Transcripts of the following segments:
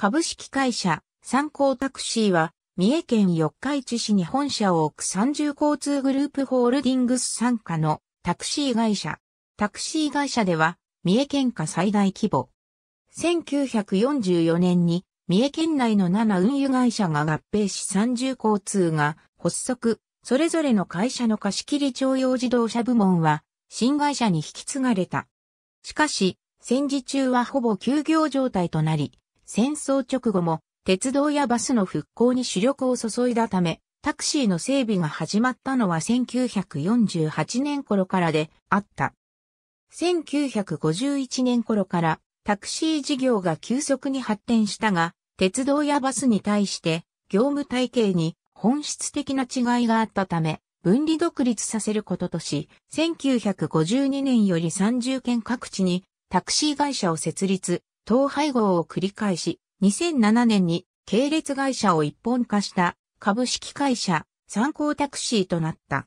株式会社、参考タクシーは、三重県四日市市に本社を置く三重交通グループホールディングス参加のタクシー会社。タクシー会社では、三重県下最大規模。1944年に、三重県内の7運輸会社が合併し三重交通が発足、それぞれの会社の貸切徴用自動車部門は、新会社に引き継がれた。しかし、戦時中はほぼ休業状態となり、戦争直後も鉄道やバスの復興に主力を注いだため、タクシーの整備が始まったのは1948年頃からであった。1951年頃からタクシー事業が急速に発展したが、鉄道やバスに対して業務体系に本質的な違いがあったため、分離独立させることとし、1952年より30県各地にタクシー会社を設立、統廃合を繰り返し、2007年に系列会社を一本化した株式会社参考タクシーとなった。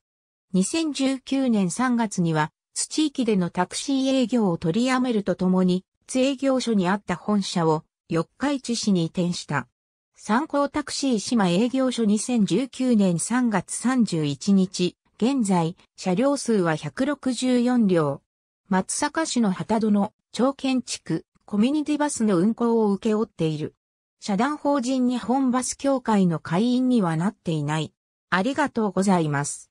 2019年3月には、土地域でのタクシー営業を取りやめるとともに、津営業所にあった本社を四日市市に移転した。参考タクシー島営業所2019年3月31日、現在、車両数は164両。松阪市の旗戸の長建地区、コミュニティバスの運行を請け負っている。社団法人日本バス協会の会員にはなっていない。ありがとうございます。